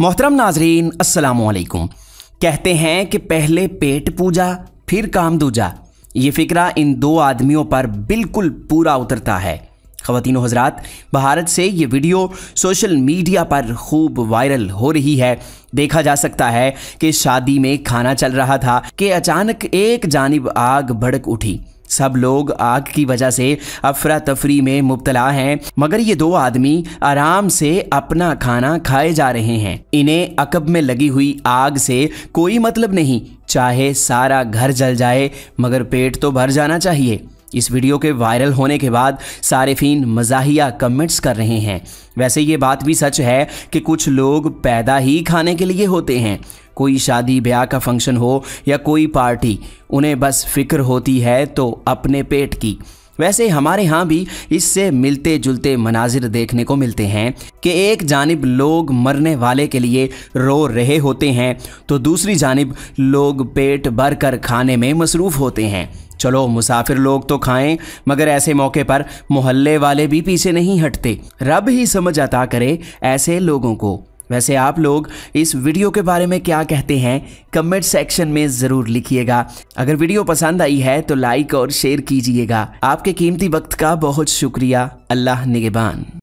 मोहतरम नाजरीन असलकुम कहते हैं कि पहले पेट पूजा फिर काम दूजा ये फ़िक्रा इन दो आदमियों पर बिल्कुल पूरा उतरता है ख़वान हजरात भारत से ये वीडियो सोशल मीडिया पर खूब वायरल हो रही है देखा जा सकता है कि शादी में खाना चल रहा था कि अचानक एक जानब आग भड़क उठी सब लोग आग की वजह से अफरा तफरी में मुबतला हैं मगर ये दो आदमी आराम से अपना खाना खाए जा रहे हैं इन्हें अकब में लगी हुई आग से कोई मतलब नहीं चाहे सारा घर जल जाए मगर पेट तो भर जाना चाहिए इस वीडियो के वायरल होने के बाद सारेफीन मजाहिया कमेंट्स कर रहे हैं वैसे ये बात भी सच है कि कुछ लोग पैदा ही खाने के लिए होते हैं कोई शादी ब्याह का फंक्शन हो या कोई पार्टी उन्हें बस फिक्र होती है तो अपने पेट की वैसे हमारे यहाँ भी इससे मिलते जुलते मनाजिर देखने को मिलते हैं कि एक जानब लोग मरने वाले के लिए रो रहे होते हैं तो दूसरी जानब लोग पेट भर कर खाने में मसरूफ़ होते हैं चलो मुसाफिर लोग तो खाएं मगर ऐसे मौके पर मोहल्ले वाले भी पीछे नहीं हटते रब ही समझ अता करे ऐसे लोगों को वैसे आप लोग इस वीडियो के बारे में क्या कहते हैं कमेंट सेक्शन में ज़रूर लिखिएगा अगर वीडियो पसंद आई है तो लाइक और शेयर कीजिएगा आपके कीमती वक्त का बहुत शुक्रिया अल्लाह निगेबान